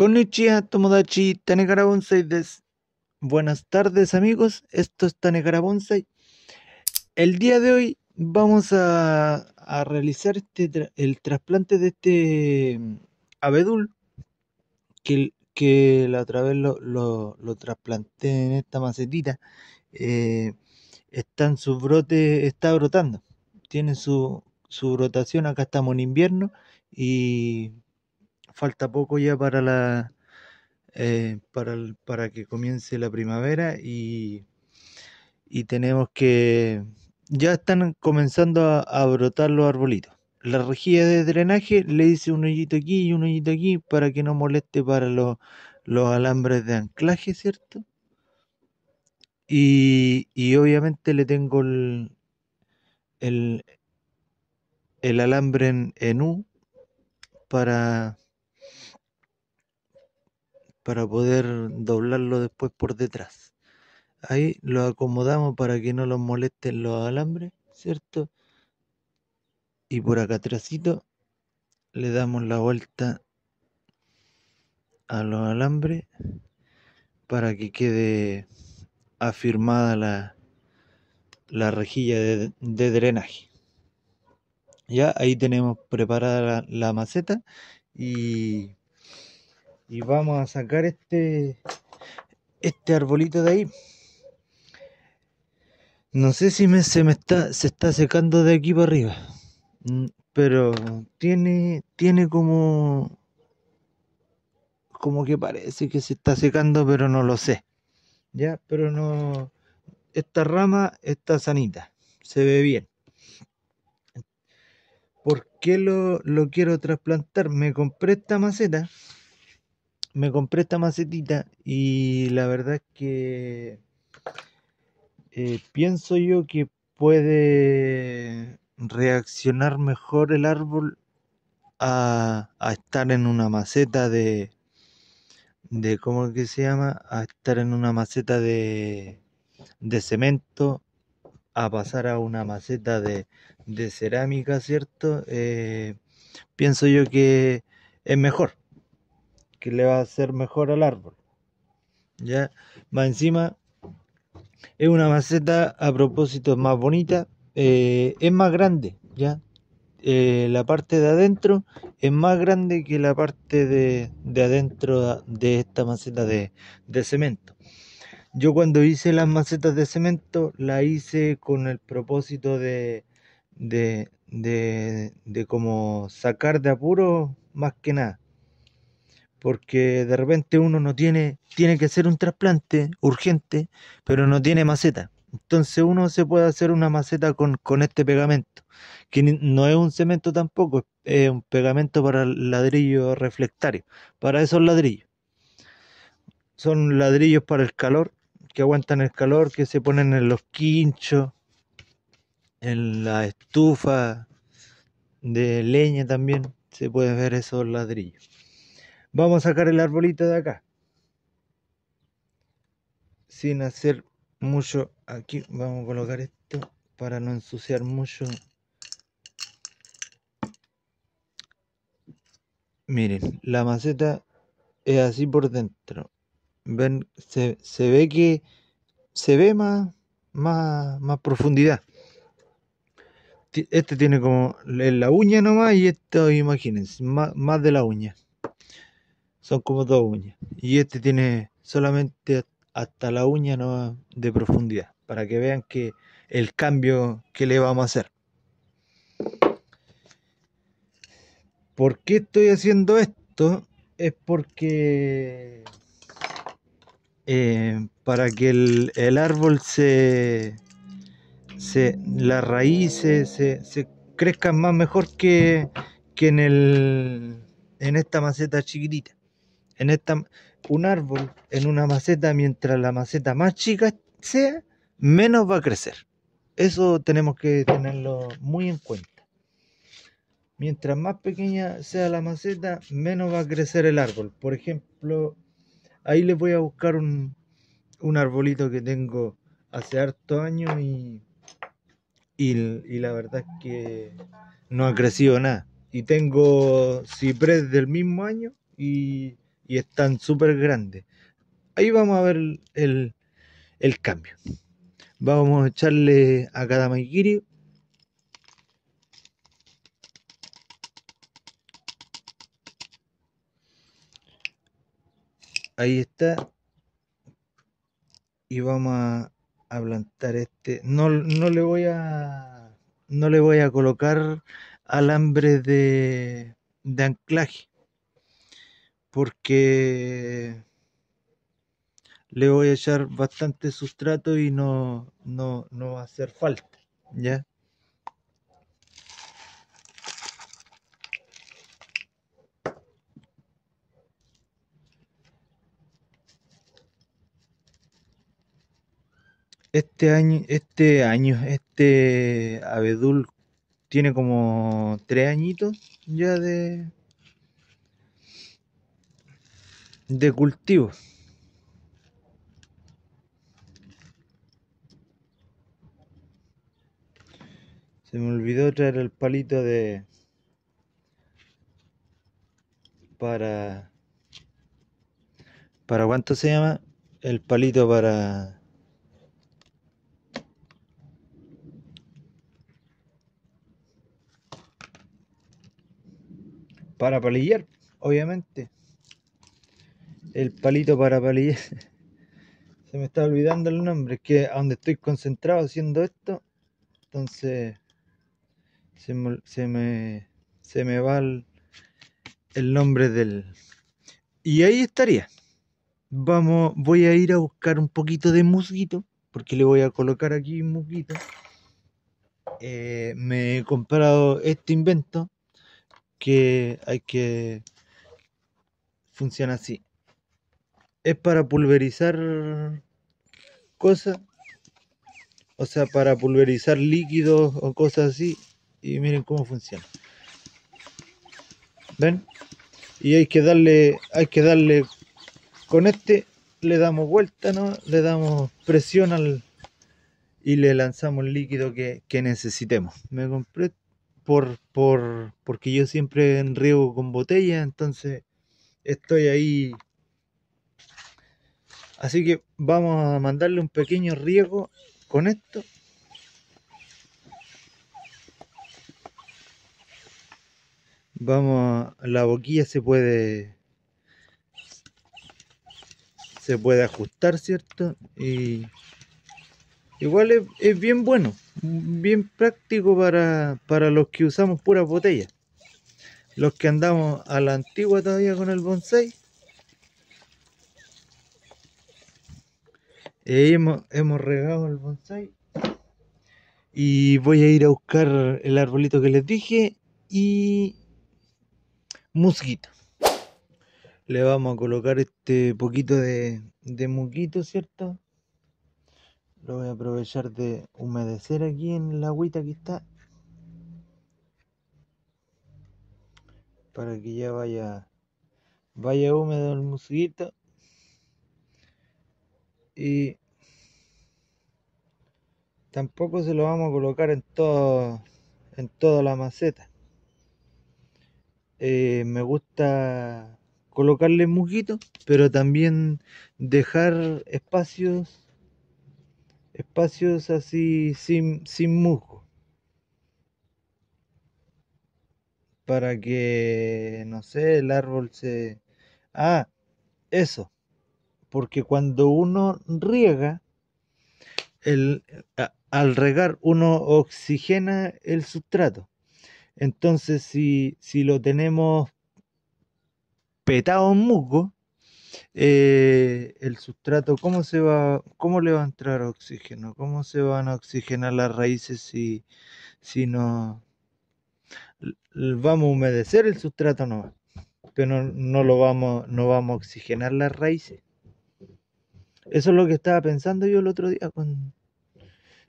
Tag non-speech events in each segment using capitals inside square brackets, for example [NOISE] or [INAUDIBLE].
Konnichiwa Tomodachi Tanegara Buenas tardes amigos, esto es Tanegara El día de hoy vamos a, realizar este el trasplante de este mm, abedul que, la otra vez lo, lo, trasplanté en esta macetita. Eh, está en su brote, está brotando. Tiene su, su brotación, acá estamos en invierno y falta poco ya para la eh, para, para que comience la primavera y, y tenemos que ya están comenzando a, brotar los arbolitos. La rejilla de drenaje le hice un hoyito aquí y un hoyito aquí para que no moleste para los, los alambres de anclaje, ¿cierto? Y, y obviamente le tengo el, el, el alambre en U para para poder doblarlo después por detrás. Ahí lo acomodamos para que no los molesten los alambres, ¿cierto? Y por acá atrásito le damos la vuelta a los alambres para que quede afirmada la, la rejilla de, drenaje. Ya ahí tenemos preparada la maceta y y vamos a sacar este este arbolito de ahí no sé si me, se me está se está secando de aquí para arriba mm, pero tiene tiene como como que parece que se está secando pero no lo sé ya pero no esta rama está sanita se ve bien ¿Por qué lo, lo quiero trasplantar? Me compré esta maceta me compré esta macetita y la verdad es que eh, pienso yo que puede reaccionar mejor el árbol a, estar en una maceta de de cómo que se llama a estar en una maceta de de cemento a pasar a una maceta de, de cerámica cierto eh, pienso yo que es mejor que le va a hacer mejor al árbol. Ya, más encima, es una maceta a propósito más bonita, eh, es más grande, ya. Eh, la parte de adentro es más grande que la parte de, de adentro de esta maceta de, de cemento. Yo cuando hice las macetas de cemento, la hice con el propósito de, de, de, de como sacar de apuro más que nada porque de repente uno no tiene, tiene que hacer un trasplante urgente, pero no tiene maceta. Entonces uno se puede hacer una maceta con, con este pegamento, que no es un cemento tampoco, es un pegamento para ladrillo reflectario, para esos ladrillos. Son ladrillos para el calor, que aguantan el calor, que se ponen en los quinchos, en la estufa de leña también, se puede ver esos ladrillos. Vamos a sacar el arbolito de acá. Sin hacer mucho aquí. Vamos a colocar esto para no ensuciar mucho. Miren, la maceta es así por dentro. Ven, se, ve que se ve más, más, profundidad. Este tiene como la uña nomás y esto, imagínense, más de la uña son como dos uñas. Y este tiene solamente hasta la uña ¿no? de profundidad, para que vean que el cambio que le vamos a hacer. ¿Por qué estoy haciendo esto? Es porque eh, para que el, el árbol se, se, las raíces se, se crezcan más mejor que, que en, el, en esta maceta chiquitita en un árbol en una maceta, mientras la maceta más chica sea, menos va a crecer. Eso tenemos que tenerlo muy en cuenta. Mientras más pequeña sea la maceta, menos va a crecer el árbol. Por ejemplo, ahí les voy a buscar un, un arbolito que tengo hace harto años y, y la verdad es que no ha crecido nada. Y tengo ciprés del mismo año y y están súper grandes. Ahí vamos a ver el, cambio. Vamos a echarle a cada maigiri ahí está y vamos a, plantar este no, le voy a no le voy a colocar alambre de, de anclaje porque le voy a echar bastante sustrato y no, no, no va a hacer falta, ¿ya? Este año, este año, este abedul tiene como tres añitos ya de, de cultivo. Se me olvidó traer el palito de para para cuánto se llama el palito para para palillar, obviamente el palito para palillar. [LAUGHS] Se me está olvidando el nombre, es que a donde estoy concentrado haciendo esto, entonces se me, se me, se me va el, nombre del... Y ahí estaría. Vamos, voy a ir a buscar un poquito de musguito, porque le voy a colocar aquí un musguito. Eh, me he comprado este invento que hay que funciona así es para pulverizar cosas, o sea, para pulverizar líquidos o cosas así. Y miren cómo funciona. ¿Ven? Y hay que darle, hay que darle con este le damos vuelta, ¿no? Le damos presión al y le lanzamos el líquido que, necesitemos. Me compré por, por porque yo siempre enriego con botella, entonces estoy ahí Así que vamos a mandarle un pequeño riego con esto. Vamos a, la boquilla se puede se puede ajustar, ¿cierto? Y igual es, bien bueno, bien práctico para, para los que usamos puras botellas. Los que andamos a la antigua todavía con el bonsai, Y eh, ahí hemos, regado el bonsai. Y voy a ir a buscar el arbolito que les dije y musguito. Le vamos a colocar este poquito de, de musguito, ¿cierto? Lo voy a aprovechar de humedecer aquí en la agüita que está. Para que ya vaya, vaya húmedo el musguito. Y tampoco se lo vamos a colocar en todo en toda la maceta eh, me gusta colocarle musguito pero también dejar espacios espacios así sin, sin musgo para que no sé el árbol se ah eso porque cuando uno riega el, al regar uno oxigena el sustrato. Entonces, si, si lo tenemos petado en musgo, eh, el sustrato, ¿cómo, se va, ¿cómo le va a entrar oxígeno? ¿Cómo se van a oxigenar las raíces si, si no vamos a humedecer el sustrato Pero no, no lo vamos, no vamos a oxigenar las raíces. Eso es lo que estaba pensando yo el otro día con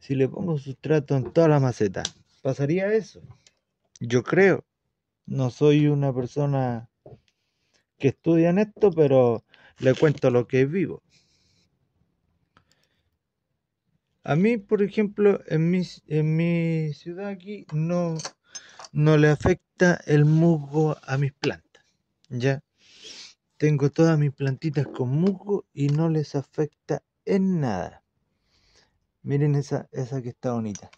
si le pongo sustrato en toda la maceta. ¿Pasaría eso? Yo creo. No soy una persona que estudia en esto, pero le cuento lo que vivo. A mí, por ejemplo, en mi, en mi ciudad aquí no, no le afecta el musgo a mis plantas. ¿Ya? Tengo todas mis plantitas con musgo y no les afecta en nada. Miren esa, esa que está bonita.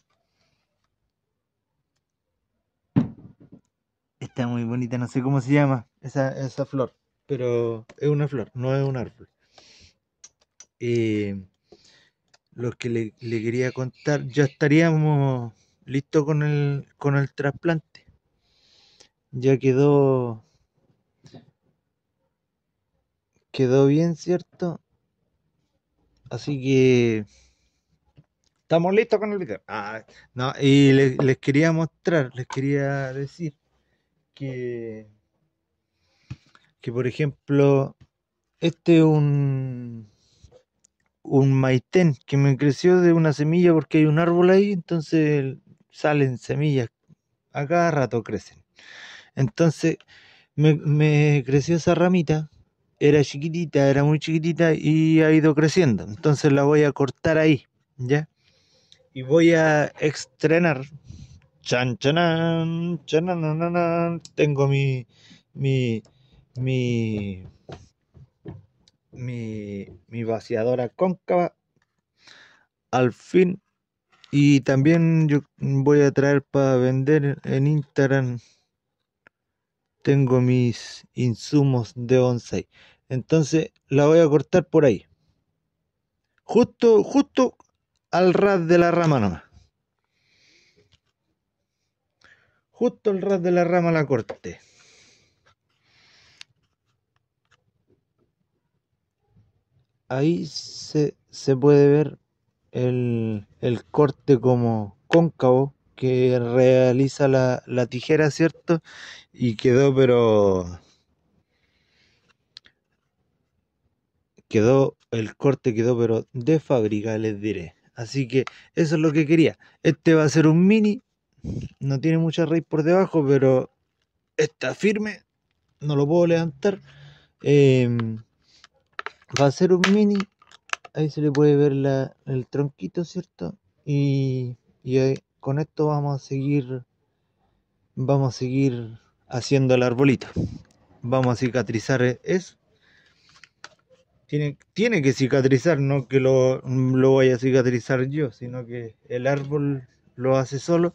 Está muy bonita, no sé cómo se llama esa, flor, pero es una flor, no es un árbol. Eh, lo que le, quería contar, ya estaríamos listos con el, con el trasplante. Ya quedó quedó bien, ¿cierto? Así que estamos listos con el video. Ah, no, y les, quería mostrar, les quería decir que, que por ejemplo, este es un, un maitén que me creció de una semilla porque hay un árbol ahí, entonces salen semillas, a cada rato crecen. Entonces me, me creció esa ramita era chiquitita, era muy chiquitita y ha ido creciendo. Entonces la voy a cortar ahí, ¿ya? Y voy a estrenar. Chan, chanan, Tengo mi, mi, mi, mi, mi vaciadora cóncava al fin. Y también yo voy a traer para vender en Instagram tengo mis insumos de ahí. Entonces la voy a cortar por ahí. Justo, justo al ras de la rama nomás. Justo al ras de la rama la corté. Ahí se, se puede ver el, el corte como cóncavo que realiza la, tijera, ¿cierto? Y quedó, pero... Quedó, el corte quedó, pero de fábrica, les diré. Así que eso es lo que quería. Este va a ser un mini. No tiene mucha raíz por debajo, pero está firme. No lo puedo levantar. Em, va a ser un mini. Ahí se le puede ver el tronquito, ¿cierto? Y, y ahí, con esto vamos a seguir, vamos a seguir haciendo el arbolito. Vamos a cicatrizar eso. Tiene, tiene que cicatrizar, no que lo, lo vaya a cicatrizar yo, sino que el árbol lo hace solo.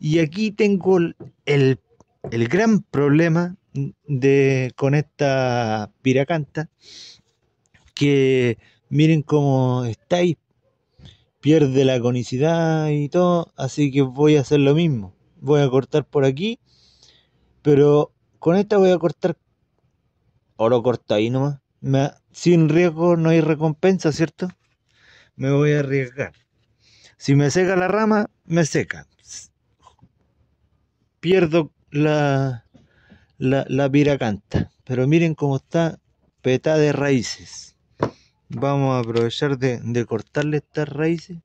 Y aquí tengo el, gran problema de, con esta piracanta, que miren cómo estáis pierde la conicidad y todo, así que voy a hacer lo mismo. Voy a cortar por aquí, pero con esta voy a cortar, o lo corto ahí nomás, sin riesgo no hay recompensa, ¿cierto? Me voy a arriesgar. Si me seca la rama, me seca. Pierdo la, la, la piracanta, pero miren cómo está petada de raíces vamos a aprovechar de, cortarle estas raíces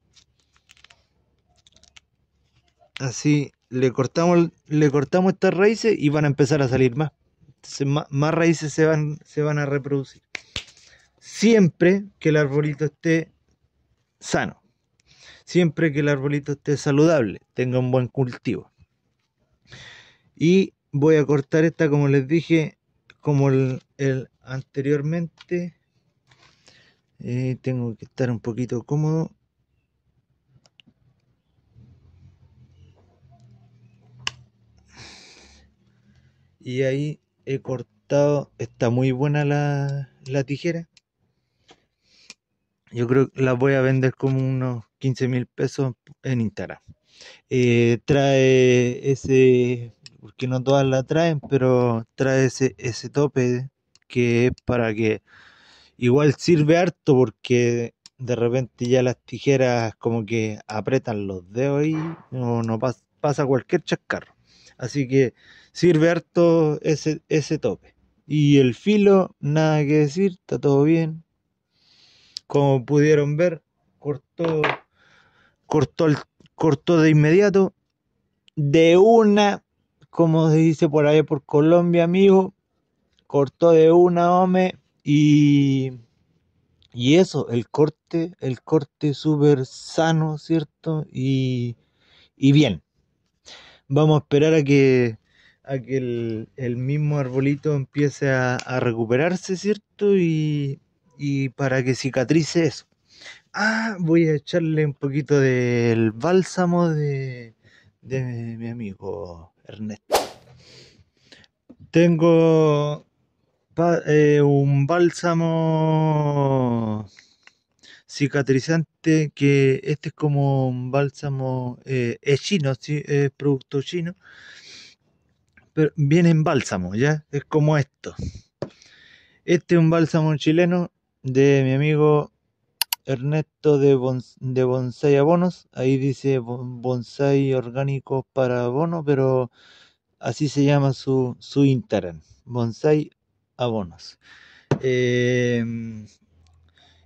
así le cortamos le cortamos estas raíces y van a empezar a salir más más, raíces se van se van a reproducir siempre que el arbolito esté sano siempre que el arbolito esté saludable tenga un buen cultivo y voy a cortar esta como les dije como el anteriormente eh, tengo que estar un poquito cómodo. Y ahí he cortado. Está muy buena la, tijera. Yo creo que la voy a vender como unos 15 mil pesos en Instagram. Eh, trae ese, porque no todas la traen, pero trae ese, ese tope que es para que igual sirve harto porque de repente ya las tijeras como que apretan los dedos y no, no pasa cualquier chascarro. Así que sirve harto ese, ese tope. Y el filo, nada que decir, está todo bien. Como pudieron ver, cortó, cortó, el, cortó de inmediato. De una, como se dice por ahí por Colombia, amigo, cortó de una, hombre y, eso, el corte, el corte súper sano, ¿cierto? Y, bien. Vamos a esperar a que, el, mismo arbolito empiece a, recuperarse, ¿cierto? Y, y para que cicatrice eso. Ah, voy a echarle un poquito del bálsamo de, de mi amigo Ernesto. Tengo eh, un bálsamo cicatrizante que este es como un bálsamo eh, es chino, es producto chino, pero viene en bálsamo, ya es como esto. Este es un bálsamo chileno de mi amigo Ernesto de, de Bonsai Abonos. Ahí dice Bonsai Orgánico para Abono, pero así se llama su, su Instagram. Bonsai abonos. Em,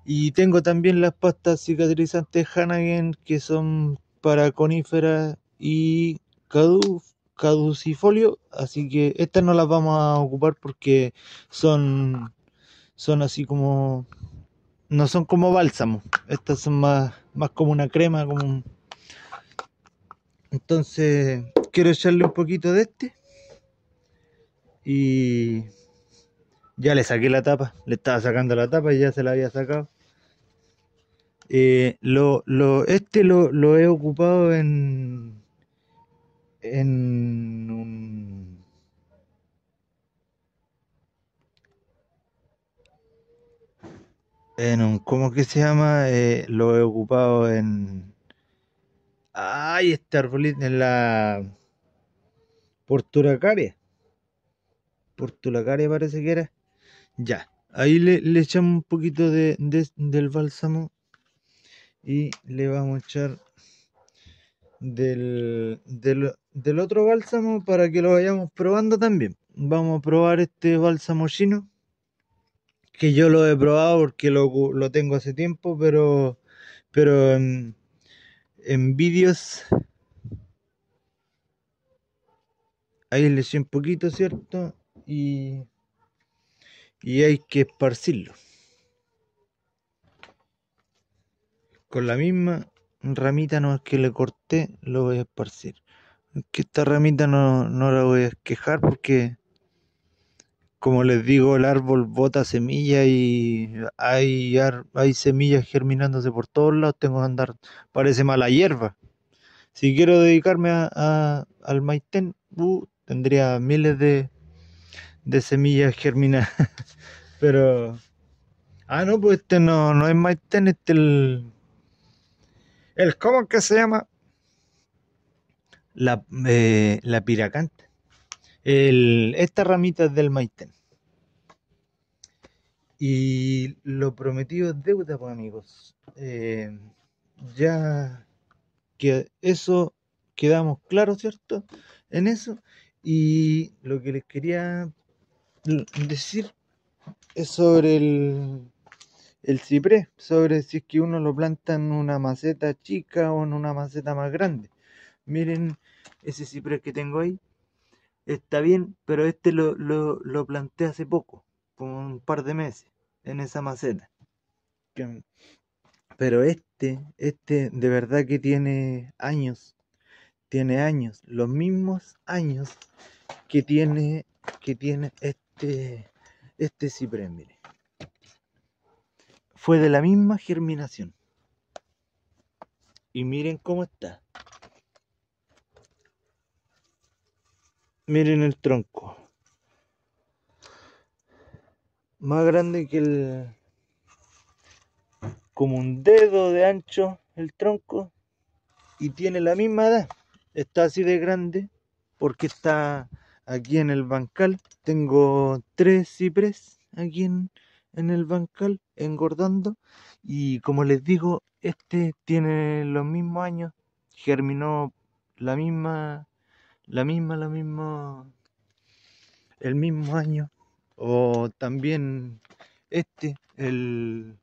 y tengo también las pastas cicatrizantes Hanagen que son para coníferas y caducifolio, así que estas no las vamos a ocupar porque son, son así como, no son como bálsamo, estas son más, más como una crema, como entonces quiero echarle un poquito de este y ya le saqué la tapa, le estaba sacando la tapa y ya se la había sacado. Eh, lo, lo, este lo, lo, he ocupado en, en un, en un, ¿cómo que se llama? Eh, lo he ocupado en, ay, este arbolito en la porturacaria, porturacaria parece que era ya, ahí le, echamos un poquito de, del bálsamo y le vamos a echar del, otro bálsamo para que lo vayamos probando también. Vamos a probar este bálsamo chino, que yo lo he probado porque lo, tengo hace tiempo, pero, pero en, en vídeos... Ahí le eché un poquito, ¿cierto? Y y hay que esparcirlo. Con la misma ramita no que le corté, lo voy a esparcir. Que esta ramita no, no la voy a quejar porque, como les digo, el árbol bota semillas y hay, hay semillas germinándose por todos lados. Tengo que andar, parece mala hierba. Si quiero dedicarme a, al maitén, uh, tendría miles de, de semillas germinadas. [LAUGHS] Pero. Ah, no, pues este no, no es maitén, este el. el ¿Cómo es que se llama? Eh, la, piracante. El, esta ramita es del maiten Y lo prometido es deuda, pues amigos. Eh, ya que eso quedamos claro ¿cierto? En eso. Y lo que les quería decir es sobre el, el ciprés, sobre si es que uno lo planta en una maceta chica o en una maceta más grande. Miren ese ciprés que tengo ahí. Está bien, pero este lo, planté hace poco, como un par de meses, en esa maceta. Pero este, este de verdad que tiene años, tiene años, los mismos años que tiene, que tiene este este, este, ciprés, mire. Fue de la misma germinación. Y miren cómo está. Miren el tronco. Más grande que el... Como un dedo de ancho el tronco. Y tiene la misma edad. Está así de grande porque está aquí en el bancal. Tengo tres ciprés aquí en, el bancal engordando. Y como les digo, este tiene los mismos años. Germinó la misma, la misma, la misma, el mismo año. O también este, el,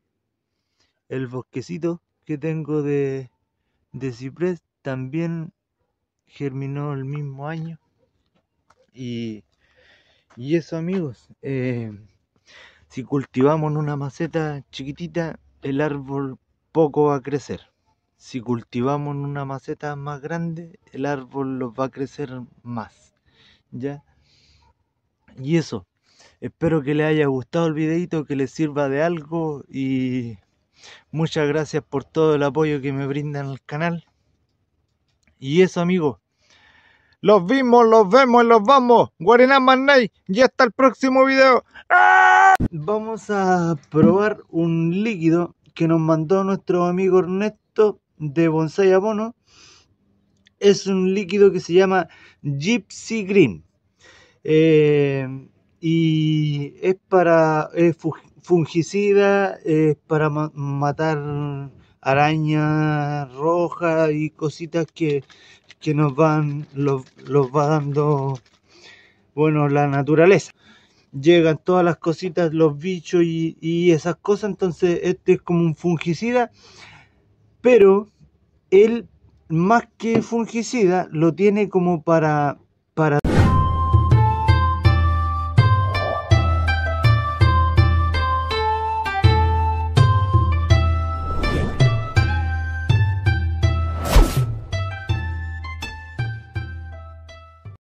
bosquecito que tengo de, de ciprés, también germinó el mismo año. Y, eso amigos, eh, si cultivamos en una maceta chiquitita, el árbol poco va a crecer. Si cultivamos en una maceta más grande, el árbol los va a crecer más. ¿Ya? Y eso. Espero que les haya gustado el videito, que les sirva de algo y muchas gracias por todo el apoyo que me brindan al canal. Y eso amigos, los vimos, los vemos y los vamos. Guariná Manay, y hasta el próximo video. ¡Ah! Vamos a probar un líquido que nos mandó nuestro amigo Ernesto de Bonsai Abono. Es un líquido que se llama Gypsy Green. Eh, y es para es fungicida, es para matar arañas rojas y cositas que que nos van, los, va dando, bueno, la naturaleza. Llegan todas las cositas, los bichos y, esas cosas, entonces este es como un fungicida, pero él más que fungicida lo tiene como para, para